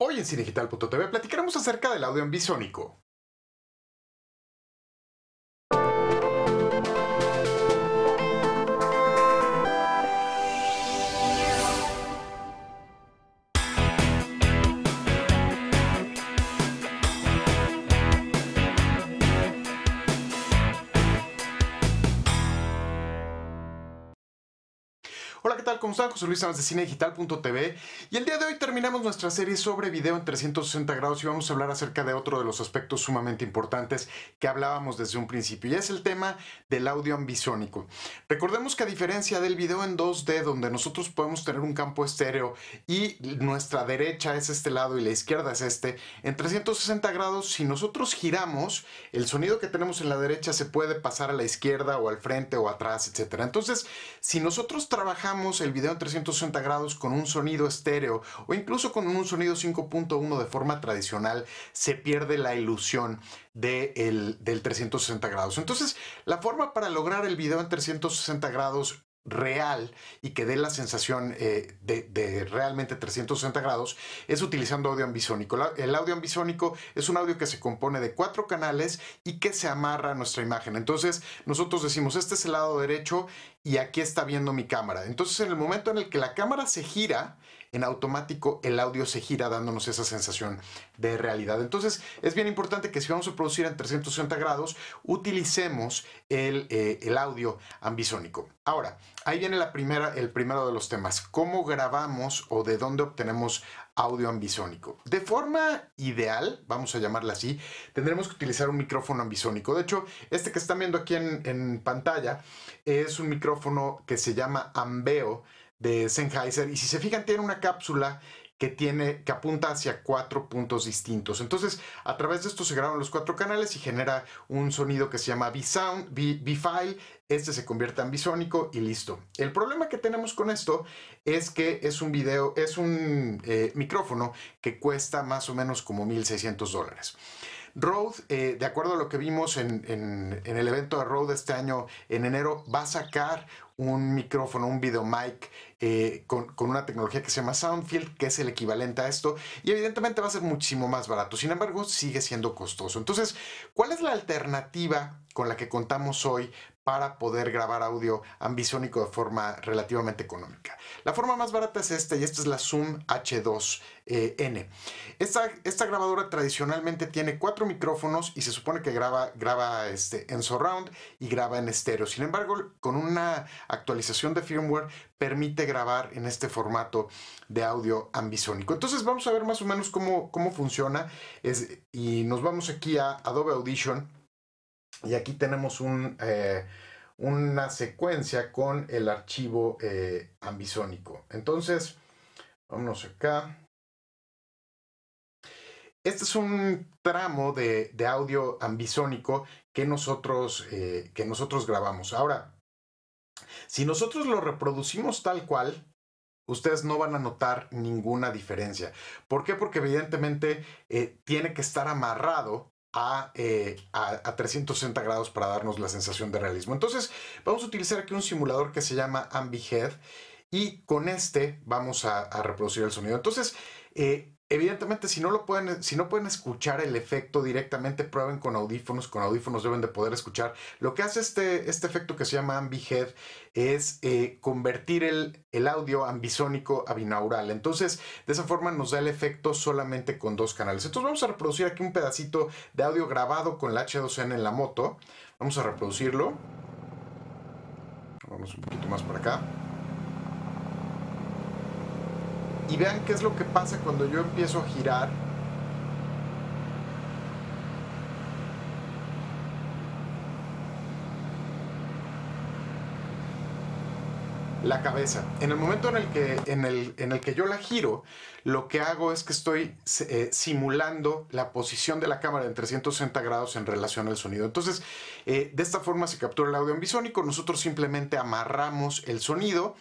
Hoy en Cinegital.tv platicaremos acerca del audio ambisónico, Hola, ¿qué tal? ¿Cómo están? José Luis Samas de cinedigital.tv y el día de hoy terminamos nuestra serie sobre video en 360 grados y vamos a hablar acerca de otro de los aspectos sumamente importantes que hablábamos desde un principio y es el tema del audio ambisónico. Recordemos que a diferencia del video en 2D donde nosotros podemos tener un campo estéreo y nuestra derecha es este lado y la izquierda es este, en 360 grados si nosotros giramos el sonido que tenemos en la derecha se puede pasar a la izquierda o al frente o atrás, etc. Entonces, si nosotros trabajamos el video en 360 grados con un sonido estéreo o incluso con un sonido 5.1 de forma tradicional, se pierde la ilusión del 360 grados. Entonces, la forma para lograr el video en 360 grados real y que dé la sensación eh, de, realmente 360 grados es utilizando audio ambisónico. el audio ambisónico es un audio que se compone de cuatro canales y que se amarra a nuestra imagen. Entonces nosotros decimos, este es el lado derecho y aquí está viendo mi cámara. Entonces en el momento en el que la cámara se gira, en automático el audio se gira dándonos esa sensación de realidad. Entonces es bien importante que si vamos a producir en 360 grados utilicemos el, eh, el audio ambisónico. Ahora, ahí viene la primera, el primero de los temas, cómo grabamos o de dónde obtenemos audio ambisónico. De forma ideal, vamos a llamarla así, tendremos que utilizar un micrófono ambisónico. De hecho, este que están viendo aquí en, en pantalla es un micrófono que se llama Ambeo de Sennheiser y si se fijan tiene una cápsula que tiene, que apunta hacia cuatro puntos distintos. Entonces, a través de esto se graban los cuatro canales y genera un sonido que se llama B-Sound, B-File, este se convierte en bisónico y listo. El problema que tenemos con esto es que es un video, es un eh, micrófono que cuesta más o menos como 1600 dólares. Rode, eh, de acuerdo a lo que vimos en, el evento de Rode este año en enero, va a sacar un micrófono, un video mic eh, con, con, una tecnología que se llama Soundfield, que es el equivalente a esto, y evidentemente va a ser muchísimo más barato, sin embargo sigue siendo costoso. Entonces, ¿cuál es la alternativa con la que contamos hoy para poder grabar audio ambisonico de forma relativamente económica. La forma más barata es esta y esta es la Zoom H2N. E esta, esta grabadora tradicionalmente tiene cuatro micrófonos y se supone que graba, graba este, en surround y graba en estéreo. Sin embargo, con una actualización de firmware permite grabar en este formato de audio ambisonico Entonces vamos a ver más o menos cómo, funciona es, y nos vamos aquí a Adobe Audition y aquí tenemos eh, una secuencia con el archivo eh, ambisónico. Entonces, vámonos acá. Este es un tramo de, audio ambisónico que nosotros, eh, que nosotros grabamos. Ahora, si nosotros lo reproducimos tal cual, ustedes no van a notar ninguna diferencia. ¿Por qué? Porque evidentemente tiene que estar amarrado a, 360 eh, grados para darnos la sensación de realismo. Entonces vamos a utilizar aquí un simulador que se llama AmbiHead y con este vamos a, reproducir el sonido. Entonces eh, evidentemente si no lo pueden, si no pueden escuchar el efecto directamente, prueben con audífonos, con audífonos deben de poder escuchar. Lo que hace este, este efecto que se llama head es eh, convertir el, el, audio ambisónico a binaural. Entonces, de esa forma nos da el efecto solamente con dos canales. Entonces vamos a reproducir aquí un pedacito de audio grabado con la H2N en la moto. Vamos a reproducirlo. Vamos un poquito más para acá y vean qué es lo que pasa cuando yo empiezo a girar la cabeza. En el momento en el que, el, en el que yo la giro, lo que hago es que estoy eh, simulando la posición de la cámara en 360 grados en relación al sonido. Entonces, eh, de esta forma se captura el audio ambisonico Nosotros simplemente amarramos el sonido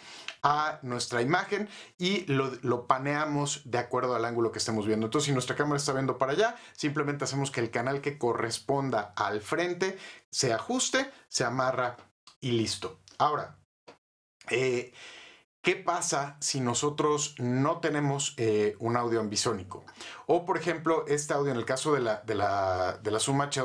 a nuestra imagen y lo, lo, paneamos de acuerdo al ángulo que estemos viendo. Entonces, si nuestra cámara está viendo para allá, simplemente hacemos que el canal que corresponda al frente se ajuste, se amarra y listo. Ahora, eh, ¿Qué pasa si nosotros no tenemos eh, un audio ambisónico? O, por ejemplo, este audio, en el caso de la, suma h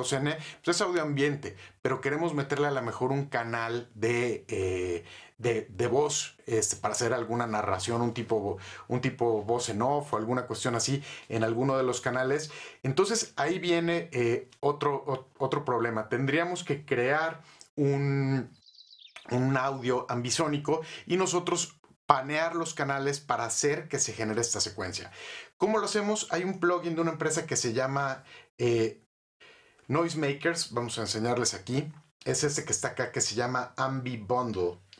pues es audio ambiente, pero queremos meterle a lo mejor un canal de, eh, de, voz este, para hacer alguna narración, un tipo, un tipo voz en off o alguna cuestión así en alguno de los canales. Entonces ahí viene otro, otro problema. Tendríamos que crear un un audio ambisónico y nosotros panear los canales para hacer que se genere esta secuencia. ¿Cómo lo hacemos? Hay un plugin de una empresa que se llama eh, Noisemakers, vamos a enseñarles aquí. Es este que está acá que se llama Ambi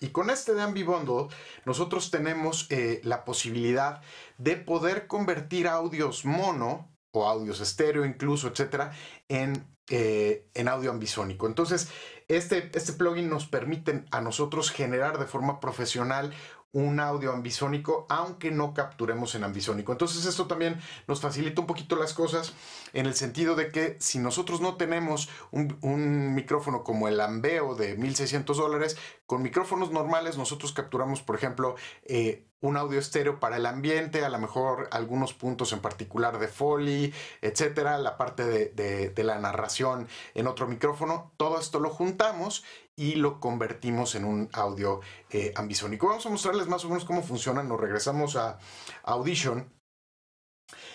Y con este de AmbiBundle nosotros tenemos eh, la posibilidad de poder convertir audios mono o audios estéreo incluso, etcétera, en eh, en audio ambisónico. Entonces, este, este plugin nos permite a nosotros generar de forma profesional un audio ambisónico, aunque no capturemos en ambisónico. Entonces esto también nos facilita un poquito las cosas en el sentido de que si nosotros no tenemos un, micrófono como el Ambeo de 1600 dólares, con micrófonos normales nosotros capturamos, por ejemplo, eh, un audio estéreo para el ambiente, a lo mejor algunos puntos en particular de Foley, etcétera, la parte de la narración en otro micrófono. Todo esto lo juntamos y lo convertimos en un audio eh, ambisonico, Vamos a mostrarles más o menos cómo funciona. Nos regresamos a Audition.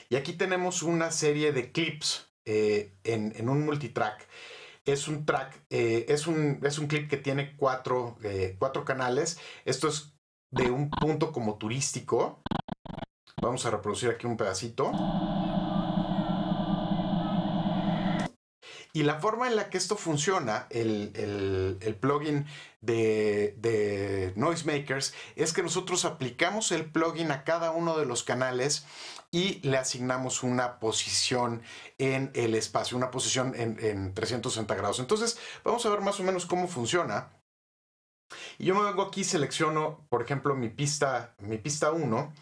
Y aquí tenemos una serie de clips eh, en, un multitrack. Es un track, eh, es, un, clip que tiene cuatro, cuatro canales. Esto es de un punto como turístico. Vamos a reproducir aquí un pedacito. Y la forma en la que esto funciona, el, plugin de, Noisemakers, es que nosotros aplicamos el plugin a cada uno de los canales y le asignamos una posición en el espacio, una posición en, 360 grados. Entonces, vamos a ver más o menos cómo funciona. yo me vengo aquí, selecciono, por ejemplo, mi pista, mi pista 1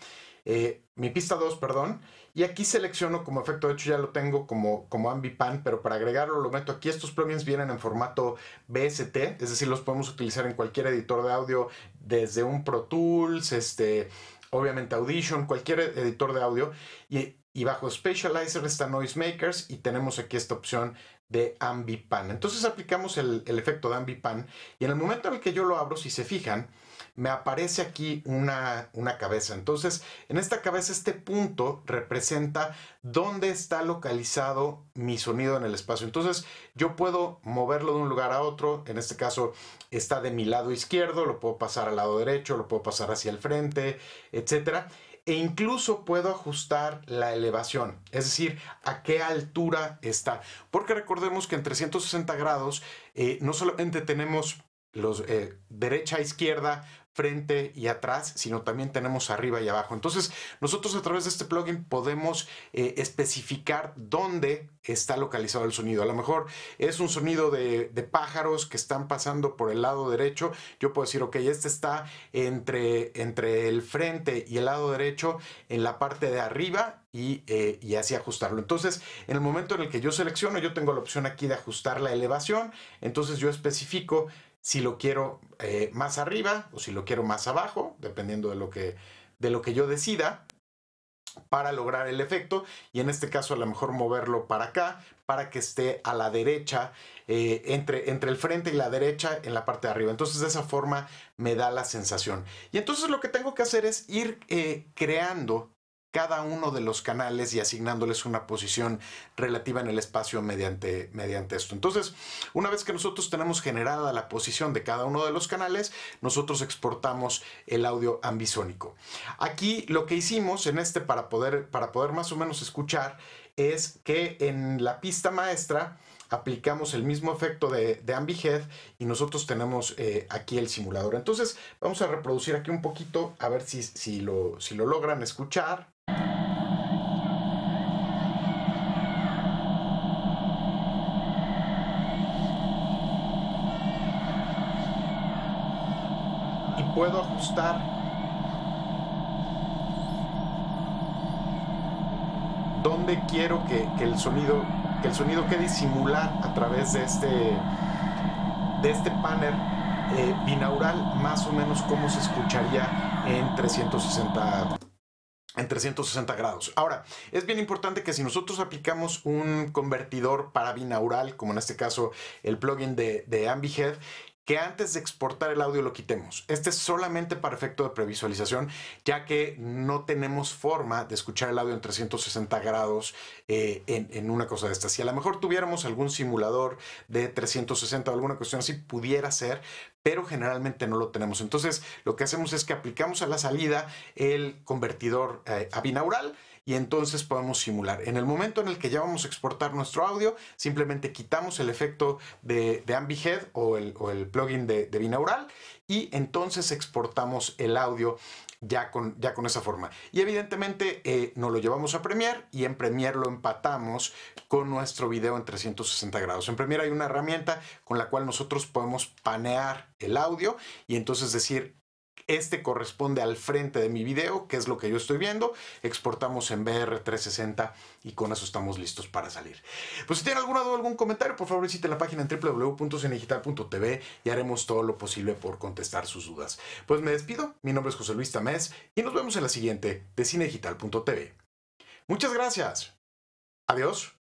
eh, mi pista 2, perdón, y aquí selecciono como efecto, de hecho ya lo tengo como, como AmbiPan, pero para agregarlo lo meto aquí. Estos plugins vienen en formato BST, es decir, los podemos utilizar en cualquier editor de audio, desde un Pro Tools, este, obviamente Audition, cualquier editor de audio. Y y bajo Specializer está Noisemakers y tenemos aquí esta opción de Ambipan. Entonces aplicamos el, el, efecto de Ambipan y en el momento en el que yo lo abro, si se fijan, me aparece aquí una, una cabeza. Entonces, en esta cabeza este punto representa dónde está localizado mi sonido en el espacio. Entonces, yo puedo moverlo de un lugar a otro. En este caso, está de mi lado izquierdo, lo puedo pasar al lado derecho, lo puedo pasar hacia el frente, etcétera e incluso puedo ajustar la elevación, es decir, a qué altura está. Porque recordemos que en 360 grados eh, no solamente tenemos los eh, derecha, izquierda, frente y atrás, sino también tenemos arriba y abajo. Entonces, nosotros a través de este plugin podemos eh, especificar dónde está localizado el sonido. A lo mejor es un sonido de, pájaros que están pasando por el lado derecho. Yo puedo decir, ok, este está entre, entre el frente y el lado derecho en la parte de arriba y, eh, y, así ajustarlo. Entonces, en el momento en el que yo selecciono, yo tengo la opción aquí de ajustar la elevación. Entonces yo especifico si lo quiero eh, más arriba o si lo quiero más abajo, dependiendo de lo que, de lo que yo decida para lograr el efecto y en este caso a lo mejor moverlo para acá para que esté a la derecha eh, entre, entre el frente y la derecha en la parte de arriba entonces de esa forma me da la sensación y entonces lo que tengo que hacer es ir eh, creando cada uno de los canales y asignándoles una posición relativa en el espacio mediante, mediante esto. Entonces, una vez que nosotros tenemos generada la posición de cada uno de los canales, nosotros exportamos el audio ambisónico. Aquí lo que hicimos en este para poder, para poder más o menos escuchar es que en la pista maestra aplicamos el mismo efecto de, de AmbiHead y nosotros tenemos eh, aquí el simulador. Entonces vamos a reproducir aquí un poquito a ver si, si lo logran escuchar. puedo ajustar. Dónde quiero que, el sonido que el sonido quede simular a través de este de este panel eh, binaural más o menos cómo se escucharía en 360 en 360 grados. Ahora, es bien importante que si nosotros aplicamos un convertidor para binaural, como en este caso el plugin de, de AmbiHead, que antes de exportar el audio lo quitemos. Este es solamente para efecto de previsualización, ya que no tenemos forma de escuchar el audio en 360 grados eh, en, una cosa de estas. Si a lo mejor tuviéramos algún simulador de 360 o alguna cuestión así, pudiera ser, pero generalmente no lo tenemos. Entonces, lo que hacemos es que aplicamos a la salida el convertidor eh, a binaural y entonces podemos simular. En el momento en el que ya vamos a exportar nuestro audio, simplemente quitamos el efecto de, ambi head o el, plugin de, binaural y entonces exportamos el audio ya con, ya con esa forma. Y evidentemente eh, nos lo llevamos a Premiere y en Premiere lo empatamos con nuestro video en 360 grados. En Premiere hay una herramienta con la cual nosotros podemos panear el audio y entonces decir este corresponde al frente de mi video, que es lo que yo estoy viendo. Exportamos en VR360 y con eso estamos listos para salir. Pues si tienen alguna duda o algún comentario, por favor visiten la página en www.cinedigital.tv y haremos todo lo posible por contestar sus dudas. Pues me despido, mi nombre es José Luis Tamés y nos vemos en la siguiente de cinedigital.tv. Muchas gracias. Adiós.